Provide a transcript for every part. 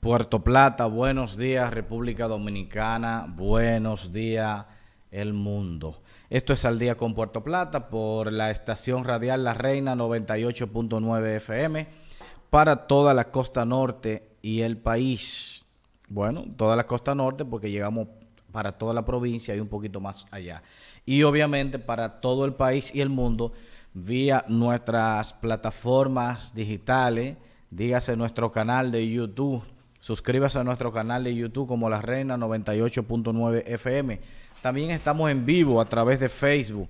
Puerto Plata, buenos días República Dominicana, buenos días el mundo. Esto es al día con Puerto Plata por la estación radial La Reina 98.9 FM para toda la costa norte y el país. Bueno, toda la costa norte porque llegamos para toda la provincia y un poquito más allá. Y obviamente para todo el país y el mundo vía nuestras plataformas digitales dígase nuestro canal de YouTube, Suscríbase a nuestro canal de YouTube como La Reina 98.9 FM. También estamos en vivo a través de Facebook,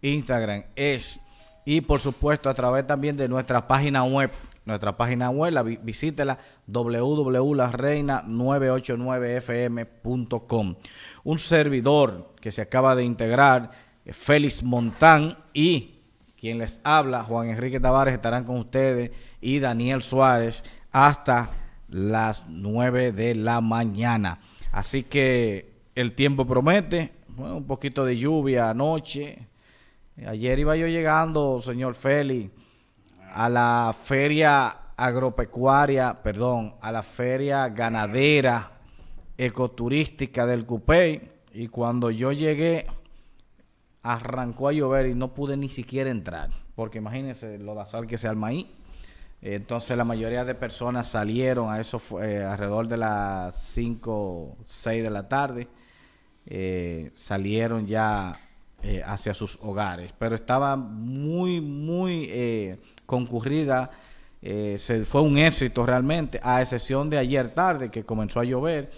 Instagram, es y por supuesto a través también de nuestra página web. Nuestra página web, visítela www.lareina989fm.com. Un servidor que se acaba de integrar, eh, Félix Montán y quien les habla, Juan Enrique Tavares, estarán con ustedes y Daniel Suárez hasta las 9 de la mañana. Así que el tiempo promete, un poquito de lluvia anoche. Ayer iba yo llegando, señor Feli, a la feria agropecuaria, perdón, a la feria ganadera ecoturística del Cupé. y cuando yo llegué arrancó a llover y no pude ni siquiera entrar, porque imagínense lo de azar que se arma maíz. Entonces la mayoría de personas salieron a eso fue eh, alrededor de las 5, 6 de la tarde. Eh, salieron ya eh, hacia sus hogares, pero estaba muy, muy concurrida. se, fue un éxito realmente, a excepción de ayer tarde que comenzó a llover.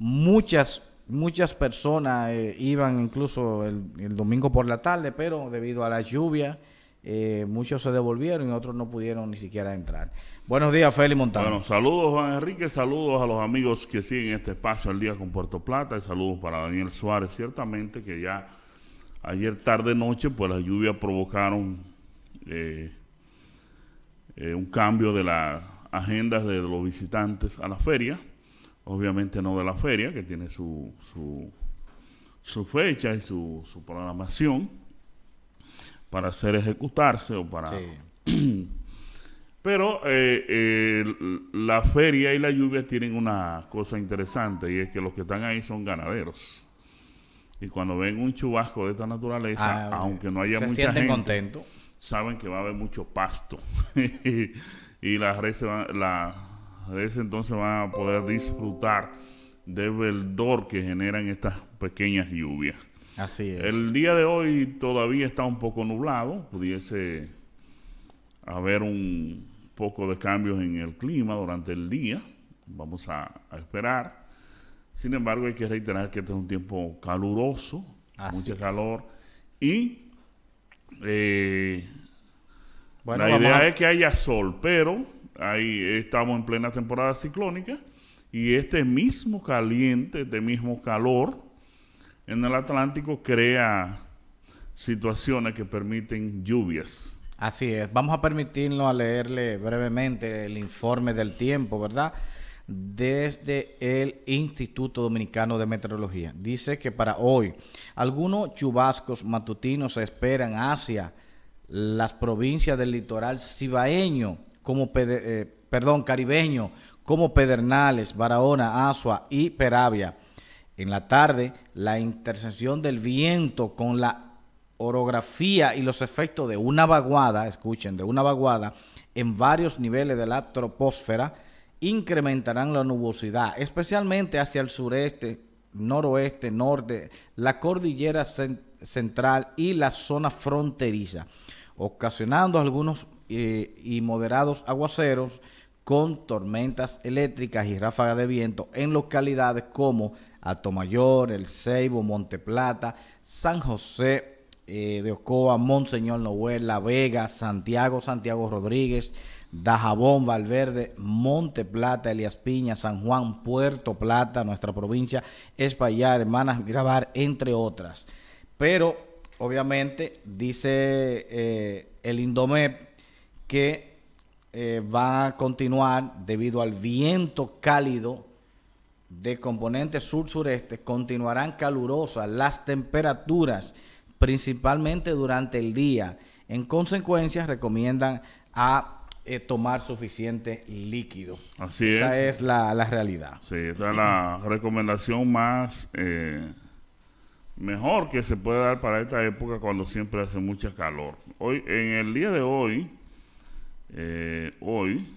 Muchas, muchas personas iban incluso el domingo por la tarde, pero debido a la lluvia... Eh, muchos se devolvieron y otros no pudieron ni siquiera entrar. Buenos días, Félix Montano. Bueno, saludos, Juan Enrique, saludos a los amigos que siguen este espacio al día con Puerto Plata y saludos para Daniel Suárez. Ciertamente que ya ayer tarde-noche, pues las lluvias provocaron eh, eh, un cambio de las agendas de los visitantes a la feria. Obviamente no de la feria, que tiene su, su, su fecha y su, su programación para hacer ejecutarse o para... Pero eh, eh, la feria y la lluvia tienen una cosa interesante y es que los que están ahí son ganaderos. Y cuando ven un chubasco de esta naturaleza, ah, aunque no haya se mucha sienten saben que va a haber mucho pasto. y las redes, las entonces van a poder disfrutar del verdor que generan estas pequeñas lluvias. Así El día de hoy todavía está un poco nublado, pudiese haber un poco de cambios en el clima durante el día, vamos a, esperar. Sin embargo, hay que reiterar que este es un tiempo caluroso, mucho calor y eh, la idea es que haya sol, pero ahí estamos en plena temporada ciclónica y este mismo caliente, este mismo calor, en el Atlántico crea situaciones que permiten lluvias. Así es. Vamos a permitirnos a leerle brevemente el informe del tiempo, ¿verdad? Desde el Instituto Dominicano de Meteorología. Dice que para hoy algunos chubascos matutinos se esperan hacia las provincias del litoral cibaeño, como eh, perdón, caribeño, como Pedernales, Barahona, Asua y Peravia en la tarde la intersección del viento con la orografía y los efectos de una vaguada, escuchen, de una vaguada en varios niveles de la troposfera incrementarán la nubosidad, especialmente hacia el sureste, noroeste, norte, la cordillera central y la zona fronteriza, ocasionando algunos eh, y moderados aguaceros con tormentas eléctricas y ráfagas de viento en localidades como Atomayor, El Ceibo, Plata, San José eh, de Ocoa, Monseñor Noel, La Vega, Santiago, Santiago Rodríguez, Dajabón, Valverde, Monte Plata, Elias Piña, San Juan, Puerto Plata, nuestra provincia, Espaillar, Hermanas Mirabar, entre otras. Pero, obviamente, dice eh, el Indomep que eh, va a continuar debido al viento cálido de componentes sur-sureste continuarán calurosas las temperaturas, principalmente durante el día. En consecuencia, recomiendan a eh, tomar suficiente líquido. Así Esa es. Esa es la, realidad. Sí, es la recomendación más eh, mejor que se puede dar para esta época cuando siempre hace mucho calor. Hoy, en el día de hoy, eh, hoy,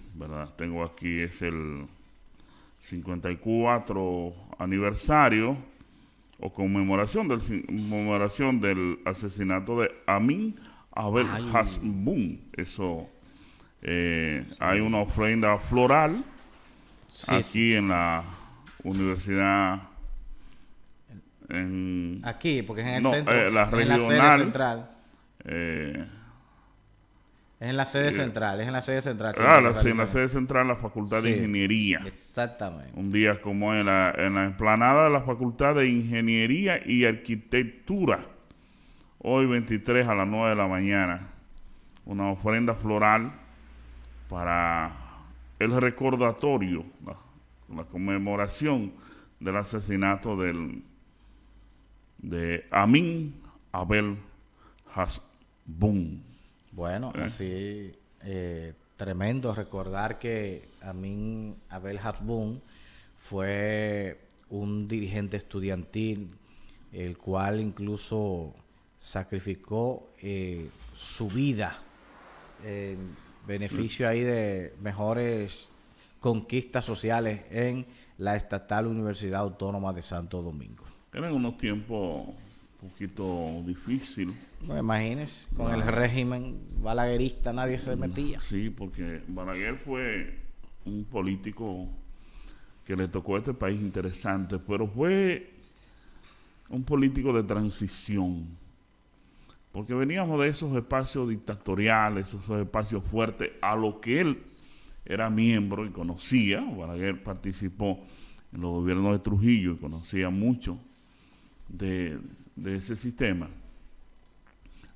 Tengo aquí, es el 54 aniversario o conmemoración del, conmemoración del asesinato de Amin Abel Hasbun. Eso, eh, hay una ofrenda floral aquí en la universidad. aquí, porque es en el centro, eh, en la central. Eh, es en la sede central, es en la sede central. Ah, en la sede central, la Facultad de Ingeniería. Exactamente. Un día como en la, en de la Facultad de Ingeniería y Arquitectura. Hoy 23 a las 9 de la mañana. Una ofrenda floral para el recordatorio, la, conmemoración del asesinato del de Amin Abel Hasbun. Bueno, eh. así eh, tremendo recordar que a mí Abel Hasbun fue un dirigente estudiantil, el cual incluso sacrificó eh, su vida en beneficio ahí de mejores conquistas sociales en la Estatal Universidad Autónoma de Santo Domingo. Eran unos tiempos poquito difícil. No, imagines con el régimen balaguerista nadie se metía. Sí, porque Balaguer fue un político que le tocó a este país interesante, pero fue un político de transición, porque veníamos de esos espacios dictatoriales, esos espacios fuertes, a lo que él era miembro y conocía, Balaguer participó en los gobiernos de Trujillo y conocía mucho de, de ese sistema,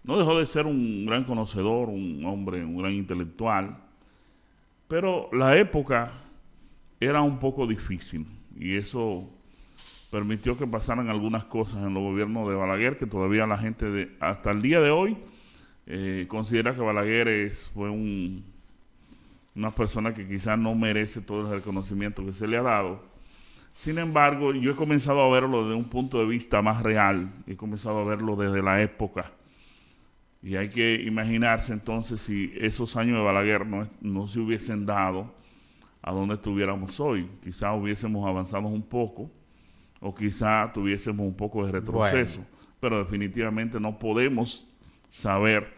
no dejó de ser un gran conocedor, un hombre, un gran intelectual, pero la época era un poco difícil y eso permitió que pasaran algunas cosas en los gobiernos de Balaguer que todavía la gente de, hasta el día de hoy eh, considera que Balaguer es, fue una persona que quizás no merece todo el reconocimiento que se le ha dado sin embargo, yo he comenzado a verlo desde un punto de vista más real, he comenzado a verlo desde la época. Y hay que imaginarse entonces si esos años de Balaguer no, se hubiesen dado a donde estuviéramos hoy. Quizá hubiésemos avanzado un poco o quizá tuviésemos un poco de retroceso. Pero definitivamente no podemos saber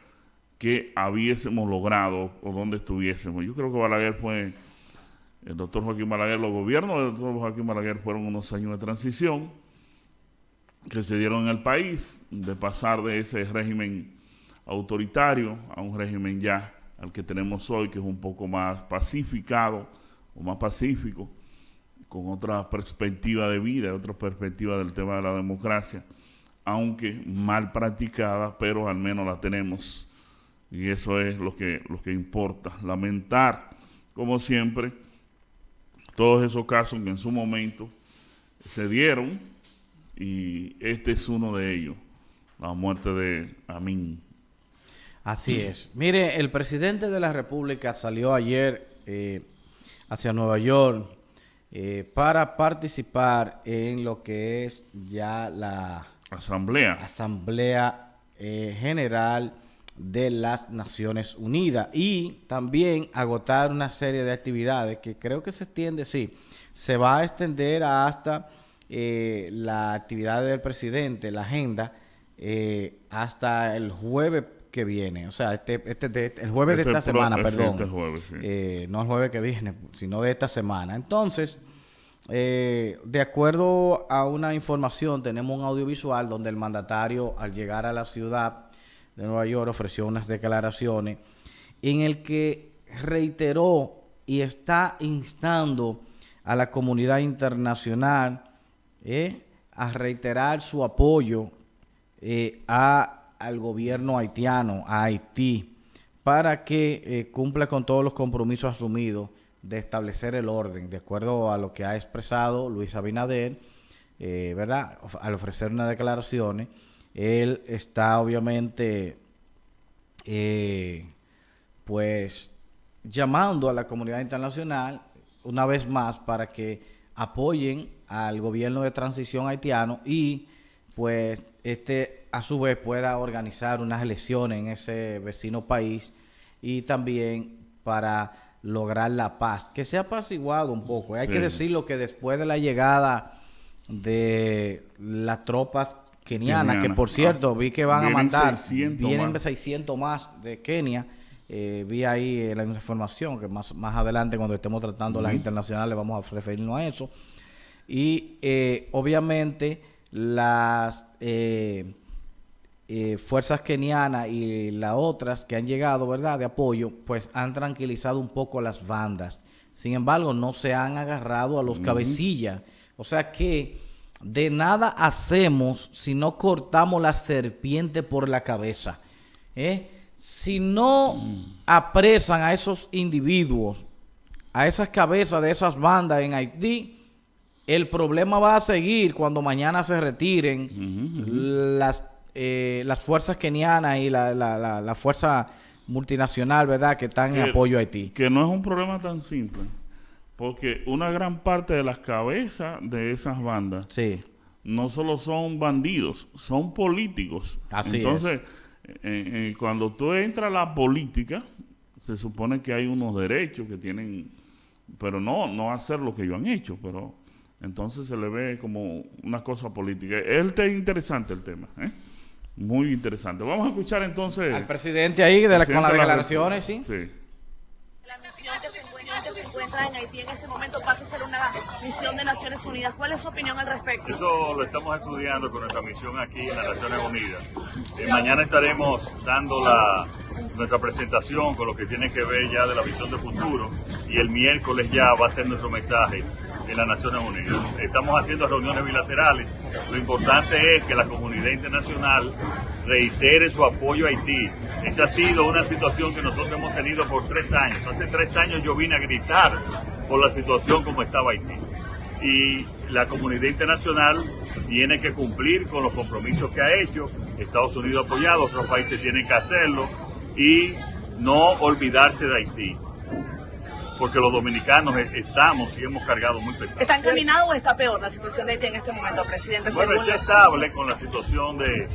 qué habiésemos logrado o dónde estuviésemos. Yo creo que Balaguer fue el doctor Joaquín Balaguer, los gobiernos del doctor Joaquín Malaguer fueron unos años de transición que se dieron en el país, de pasar de ese régimen autoritario a un régimen ya al que tenemos hoy, que es un poco más pacificado o más pacífico, con otra perspectiva de vida, otra perspectiva del tema de la democracia, aunque mal practicada, pero al menos la tenemos. Y eso es lo que, lo que importa, lamentar, como siempre, todos esos casos que en su momento se dieron y este es uno de ellos, la muerte de Amin. Así es. Mire, el presidente de la República salió ayer eh, hacia Nueva York eh, para participar en lo que es ya la asamblea, asamblea eh, general de las Naciones Unidas y también agotar una serie de actividades que creo que se extiende, sí, se va a extender hasta eh, la actividad del presidente, la agenda, eh, hasta el jueves que viene, o sea, este, este, el jueves de este esta semana, perdón, eh, no el jueves que viene, sino de esta semana. Entonces, de acuerdo a una información, tenemos un audiovisual donde el mandatario al llegar a la ciudad de Nueva York ofreció unas declaraciones en el que reiteró y está instando a la comunidad internacional eh, a reiterar su apoyo eh, al gobierno haitiano, a Haití, para que eh, cumpla con todos los compromisos asumidos de establecer el orden, de acuerdo a lo que ha expresado Luis Abinader, ¿verdad? Al ofrecer unas declaraciones él está obviamente, eh, pues, llamando a la comunidad internacional una vez más para que apoyen al gobierno de transición haitiano y pues este a su vez pueda organizar unas elecciones en ese vecino país y también para lograr la paz, que se ha apaciguado un poco. Hay que decirlo que después de la llegada de las tropas Keniana, que por ah, cierto vi que van a mandar, 600 vienen más. 600 más de Kenia. Eh, vi ahí eh, la información que más, más adelante cuando estemos tratando las internacionales vamos a referirnos a eso. Y eh, obviamente las fuerzas kenianas y las otras que han llegado, ¿verdad?, de apoyo, pues han tranquilizado un poco las bandas. Sin embargo, no se han agarrado a los cabecillas. O sea que de nada hacemos si no cortamos la serpiente por la cabeza. ¿eh? Si no apresan a esos individuos, a esas cabezas de esas bandas en Haití, el problema va a seguir cuando mañana se retiren eh, Las, fuerzas kenianas y la, fuerza multinacional, ¿verdad?, que están en apoyo a Haití. Que no es un problema tan simple. Porque una gran parte de las cabezas de esas bandas no solo son bandidos, son políticos. Entonces, eh, eh, cuando tú entras a la política, se supone que hay unos derechos que tienen, pero no, no hacer lo que ellos han hecho, pero entonces se le ve como una cosa política. Es interesante el tema, ¿eh? Muy interesante. Vamos a escuchar entonces... Al presidente ahí de con las declaraciones, Sí en Haití en este momento pasa a ser una misión de Naciones Unidas. ¿Cuál es su opinión al respecto? Eso lo estamos estudiando con nuestra misión aquí en las Naciones Unidas. Eh, mañana estaremos dando la, nuestra presentación con lo que tiene que ver ya de la visión de futuro y el miércoles ya va a ser nuestro mensaje en las Naciones Unidas. Estamos haciendo reuniones bilaterales. Lo importante es que la comunidad internacional reitere su apoyo a Haití. Esa ha sido una situación que nosotros hemos tenido por tres años. Hace tres años yo vine a gritar por la situación como estaba Haití. Y la comunidad internacional tiene que cumplir con los compromisos que ha hecho. Estados Unidos ha apoyado, otros países tienen que hacerlo y no olvidarse de Haití porque los dominicanos e-, estamos y hemos cargado muy pesado. ¿Está encaminado o está peor la situación de Haití este en este momento, presidente? Bueno, está estable con la situación de,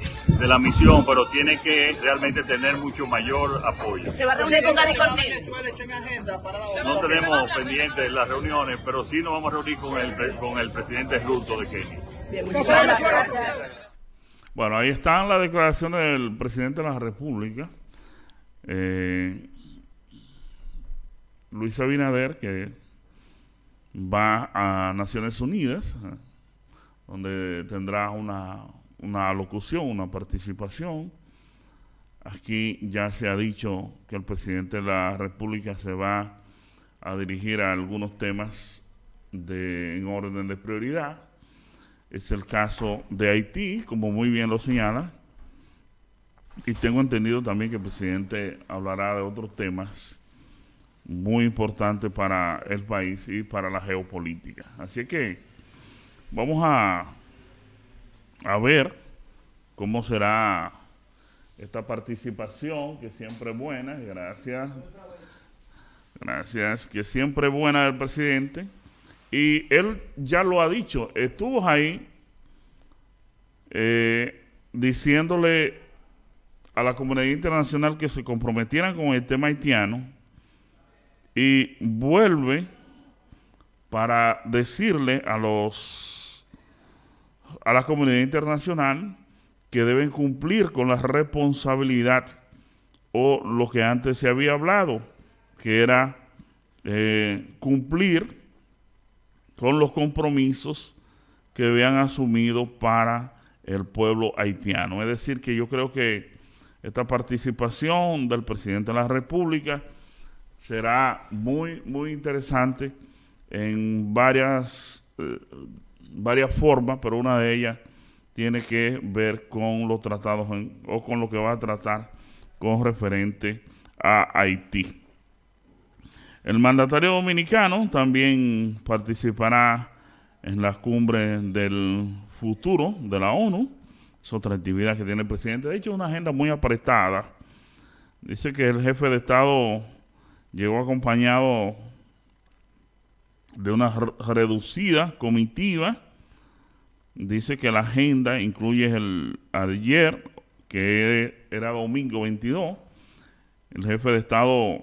la misión, pero tiene que realmente tener mucho mayor apoyo. ¿Se va a reunir con Gary No tenemos pendientes las reuniones, pero sí nos vamos a reunir con el, con el presidente Ruto de Kenia. Bueno, ahí está la declaración del presidente de la República. Eh, Luis Abinader, que va a Naciones Unidas, eh, donde tendrá una, una alocución, una participación. Aquí ya se ha dicho que el presidente de la República se va a dirigir a algunos temas de, en orden de prioridad. Es el caso de Haití, como muy bien lo señala. Y tengo entendido también que el presidente hablará de otros temas muy importante para el país y para la geopolítica. Así que vamos a, a ver cómo será esta participación, que siempre es buena, gracias. Gracias, que siempre es buena del presidente. Y él ya lo ha dicho, estuvo ahí eh, diciéndole a la comunidad internacional que se comprometieran con el tema haitiano y vuelve para decirle a los a la comunidad internacional que deben cumplir con la responsabilidad o lo que antes se había hablado, que era eh, cumplir con los compromisos que habían asumido para el pueblo haitiano. Es decir, que yo creo que esta participación del presidente de la República será muy, muy interesante en varias, eh, varias formas, pero una de ellas tiene que ver con los tratados o con lo que va a tratar con referente a Haití. El mandatario dominicano también participará en la cumbre del futuro de la ONU. Es otra actividad que tiene el presidente. De hecho, una agenda muy apretada. Dice que el jefe de Estado Llegó acompañado de una reducida comitiva. Dice que la agenda incluye el ayer, que era domingo 22. El jefe de Estado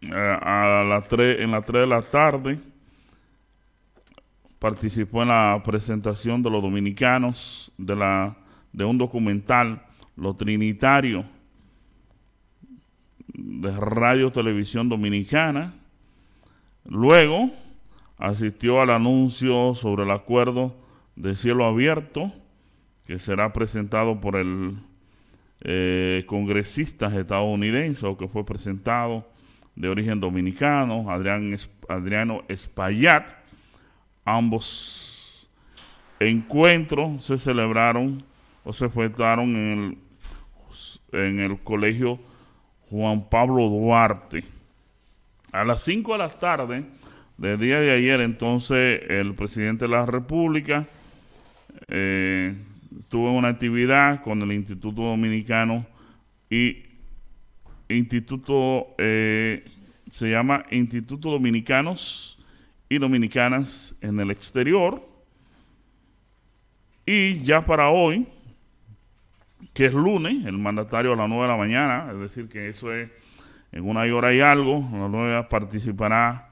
eh, a las en las 3 de la tarde participó en la presentación de los dominicanos de, la, de un documental, lo trinitario, de Radio Televisión Dominicana. Luego asistió al anuncio sobre el acuerdo de cielo abierto que será presentado por el eh, congresista estadounidense o que fue presentado de origen dominicano, Adrián, Adriano Espaillat. Ambos encuentros se celebraron o se presentaron en el, en el Colegio Juan Pablo Duarte. A las 5 de la tarde del día de ayer, entonces, el presidente de la República eh, tuvo una actividad con el Instituto Dominicano y Instituto, eh, se llama Instituto Dominicanos y Dominicanas en el exterior. Y ya para hoy, que es lunes, el mandatario a las 9 de la mañana, es decir, que eso es en una hora y algo. A las 9 participará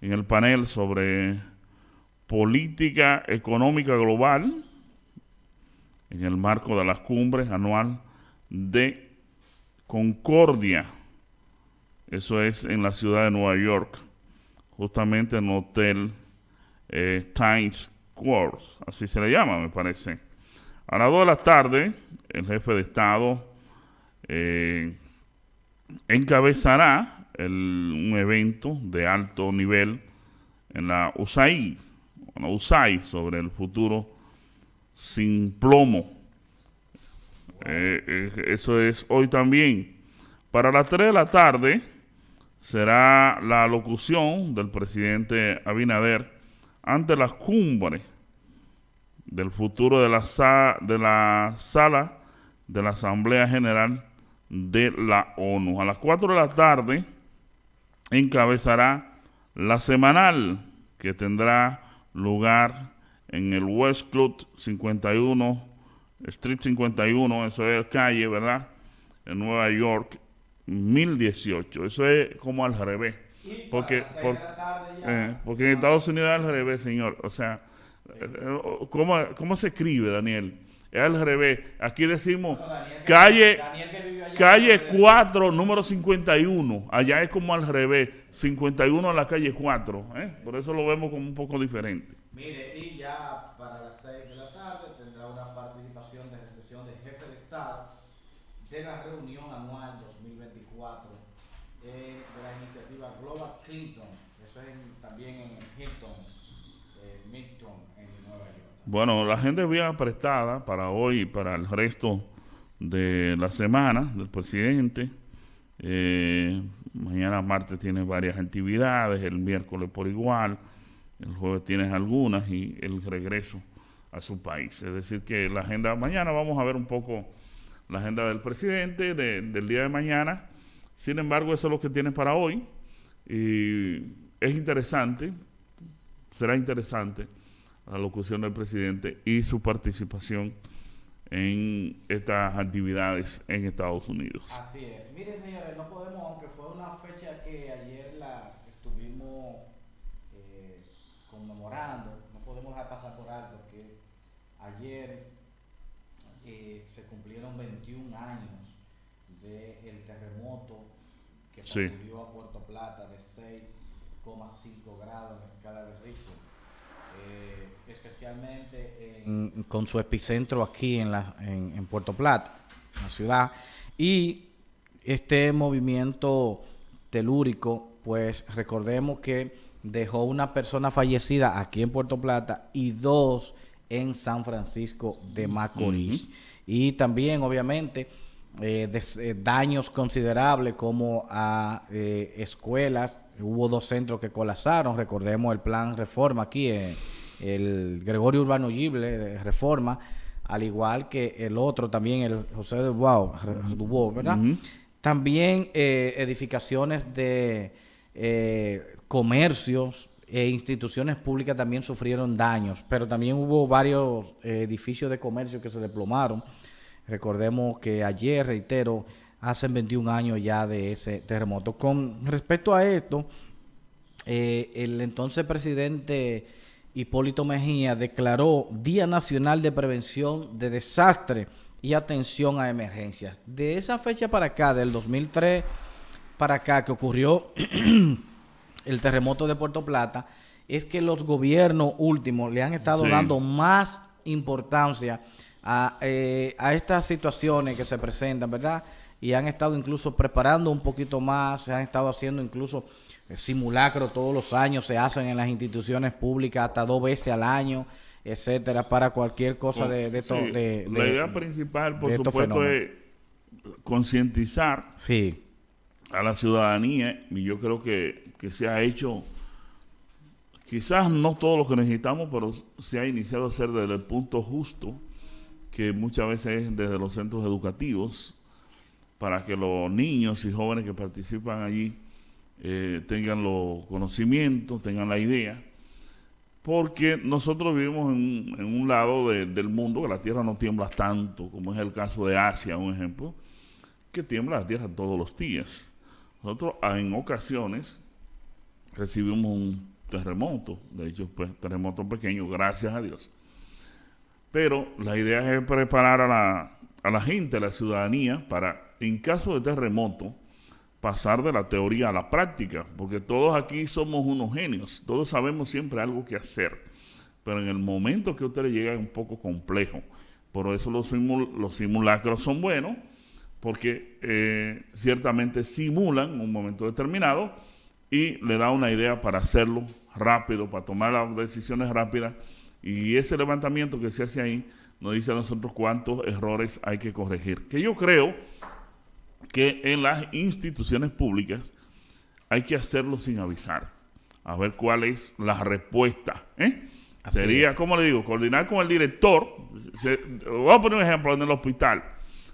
en el panel sobre política económica global en el marco de las cumbres anual de Concordia. Eso es en la ciudad de Nueva York, justamente en el Hotel eh, Times Square, así se le llama, me parece. A las 2 de la tarde, el jefe de Estado eh, encabezará un evento de alto nivel en la USAID, sobre el futuro sin plomo. Eh, eh, eso es hoy también. Para las 3 de la tarde será la locución del presidente Abinader ante las cumbres del futuro de la, de la sala de la Asamblea General de la ONU. A las 4 de la tarde encabezará la semanal que tendrá lugar en el West Club 51, Street 51, eso es calle, ¿verdad? En Nueva York, 1018. Eso es como al revés. Porque, eh, porque en Estados Unidos es al revés, señor. O sea, eh, eh, ¿Cómo, ¿Cómo, se escribe, Daniel? Es al revés. Aquí decimos calle, calle 4, número 51. Allá es como al revés. 51 a la calle 4. ¿eh? Por eso lo vemos como un poco diferente. Mire, y ya para las 6 de la tarde tendrá una participación de recepción del jefe de Estado de la reunión anual 2024 eh, de, la iniciativa Global Clinton. Eso es también en Hilton. Bueno, la agenda es bien prestada para hoy y para el resto de la semana del presidente. Eh, mañana martes tiene varias actividades, el miércoles por igual, el jueves tienes algunas y el regreso a su país. Es decir, que la agenda, mañana vamos a ver un poco la agenda del presidente del día de mañana. Sin embargo, eso es lo que tienes para hoy. Y es interesante, será interesante la locución del presidente y su participación en estas actividades en Estados Unidos. Así es. Miren, señores, no podemos, aunque fue una fecha que ayer la estuvimos eh, conmemorando, no podemos dejar pasar por alto porque ayer eh, se cumplieron 21 años del terremoto que sacudió a Puerto Plata de 6,5 grados en escala de Richter especialmente con su epicentro aquí en, la, en, Puerto Plata, la ciudad. Y este movimiento telúrico, pues recordemos que dejó una persona fallecida aquí en Puerto Plata y dos en San Francisco de Macorís. Y también, obviamente, eh, eh, daños considerables como a eh, escuelas. Hubo dos centros que colapsaron. Recordemos el plan reforma aquí en el Gregorio Urbano Gible de Reforma, al igual que el otro también, el José de ¿verdad? También eh, edificaciones de eh, comercios e instituciones públicas también sufrieron daños, pero también hubo varios eh, edificios de comercio que se desplomaron. Recordemos que ayer, reitero, hacen 21 años ya de ese terremoto. Con respecto a esto, el entonces presidente Hipólito Mejía declaró Día Nacional de Prevención de Desastres y Atención a Emergencias. De esa fecha para acá, del 2003 para acá, que ocurrió el terremoto de Puerto Plata, es que los gobiernos últimos le han estado dando más importancia a, eh, a estas situaciones que se presentan, ¿verdad? Y han estado incluso preparando un poquito más, se han estado haciendo incluso simulacro todos los años se hacen en las instituciones públicas hasta dos veces al año, etcétera, para cualquier cosa de, de, La idea principal, por supuesto, es concientizar a la ciudadanía y yo creo que, que se ha hecho, quizás no todo lo que necesitamos, pero se ha iniciado a hacer desde el punto justo, que muchas veces es desde los centros educativos, para que los niños y jóvenes que participan allí eh, tengan los conocimientos, tengan la idea, porque nosotros vivimos en, un lado del mundo que la tierra no tiembla tanto, como es el caso de Asia, un ejemplo, que tiembla la tierra todos los días. Nosotros ah, en ocasiones recibimos un terremoto, de hecho, pues, terremoto pequeño, gracias a Dios. Pero la idea es preparar a la, a la gente, a la ciudadanía, para, en caso de terremoto, pasar de la teoría a la práctica, porque todos aquí somos unos genios, todos sabemos siempre algo que hacer, pero en el momento que usted le llega es un poco complejo. Por eso los, los simulacros son buenos, porque eh, ciertamente simulan un momento determinado y le da una idea para hacerlo rápido, para tomar las decisiones rápidas. Y ese levantamiento que se hace ahí nos dice a nosotros cuántos errores hay que corregir. Que yo creo que en las instituciones públicas hay que hacerlo sin avisar, a ver cuál es la respuesta. ¿eh? Sería, como le digo, coordinar con el director. voy a poner un ejemplo en el hospital.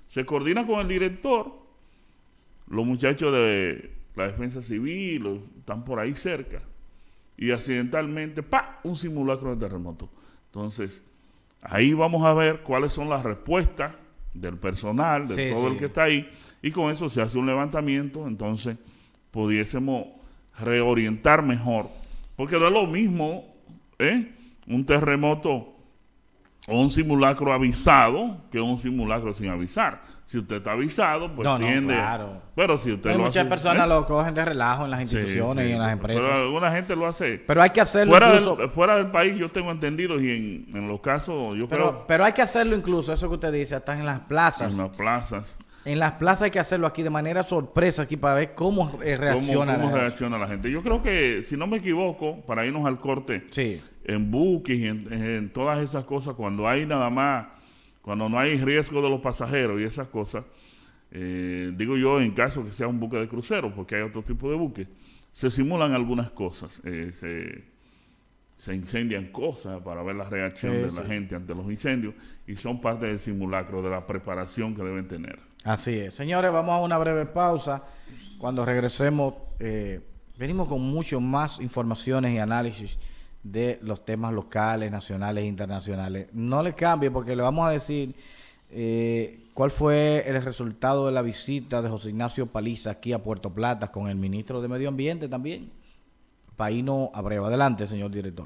Se coordina con el director, los muchachos de la defensa civil están por ahí cerca y accidentalmente, ¡pa! un simulacro de terremoto. Entonces, ahí vamos a ver cuáles son las respuestas del personal, de todo el que está ahí, y con eso se hace un levantamiento, entonces pudiésemos reorientar mejor, porque no es lo mismo ¿eh? un terremoto o un simulacro avisado que un simulacro sin avisar. Si usted está avisado, pues no, Pero si usted muchas personas ¿eh? lo cogen de relajo en las instituciones y en las empresas. Pero alguna gente lo hace. Pero hay que hacerlo fuera incluso. Del, fuera del país, yo tengo entendido y en, los casos, yo pero, Pero hay que hacerlo incluso, eso que usted dice, hasta en las plazas. En las plazas. En las plazas hay que hacerlo aquí de manera sorpresa, aquí para ver cómo eh, reacciona, la gente. Yo creo que, si no me equivoco, para irnos al corte, en buques en, todas esas cosas, cuando hay nada más, cuando no hay riesgo de los pasajeros y esas cosas, eh, digo yo en caso que sea un buque de crucero, porque hay otro tipo de buques, se simulan algunas cosas. Eh, se, incendian cosas para ver la reacción de la gente ante los incendios y son parte del simulacro, de la preparación que deben tener. Así es. Señores, vamos a una breve pausa. Cuando regresemos, eh, venimos con mucho más informaciones y análisis de los temas locales, nacionales e internacionales. No le cambie porque le vamos a decir eh, cuál fue el resultado de la visita de José Ignacio Paliza aquí a Puerto Plata con el ministro de Medio Ambiente también, Paíno, Abreu. Adelante, señor director.